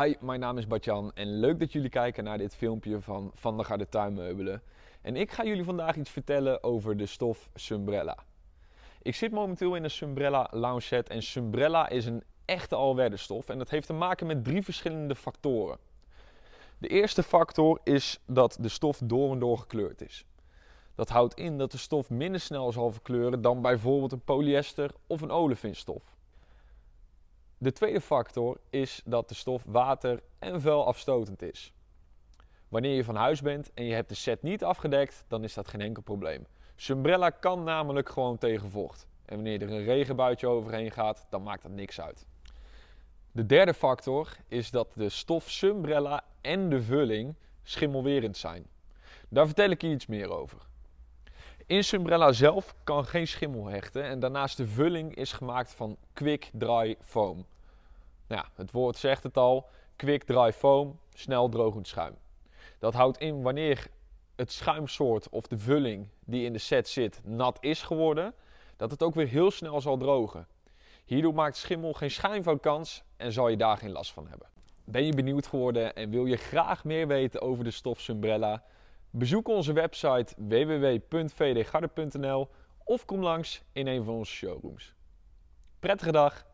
Hi, mijn naam is Batjan en leuk dat jullie kijken naar dit filmpje van Van der Garde Tuinmeubelen. En ik ga jullie vandaag iets vertellen over de stof Sumbrella. Ik zit momenteel in een Sumbrella lounge set en Sumbrella is een echte stof en dat heeft te maken met drie verschillende factoren. De eerste factor is dat de stof door en door gekleurd is. Dat houdt in dat de stof minder snel zal verkleuren dan bijvoorbeeld een polyester of een olefinstof. De tweede factor is dat de stof water- en vuilafstotend is. Wanneer je van huis bent en je hebt de set niet afgedekt, dan is dat geen enkel probleem. Sumbrella kan namelijk gewoon tegen vocht. En wanneer er een regenbuitje overheen gaat, dan maakt dat niks uit. De derde factor is dat de stof Sumbrella en de vulling schimmelwerend zijn. Daar vertel ik je iets meer over. In Sumbrella zelf kan geen schimmel hechten en daarnaast de vulling is gemaakt van quick dry foam ja, het woord zegt het al: quick dry foam, snel drogend schuim. Dat houdt in wanneer het schuimsoort of de vulling die in de set zit nat is geworden, dat het ook weer heel snel zal drogen. Hierdoor maakt schimmel geen schijn van kans en zal je daar geen last van hebben. Ben je benieuwd geworden en wil je graag meer weten over de stof Sumbrella? Bezoek onze website www.vdgarde.nl of kom langs in een van onze showrooms. Prettige dag!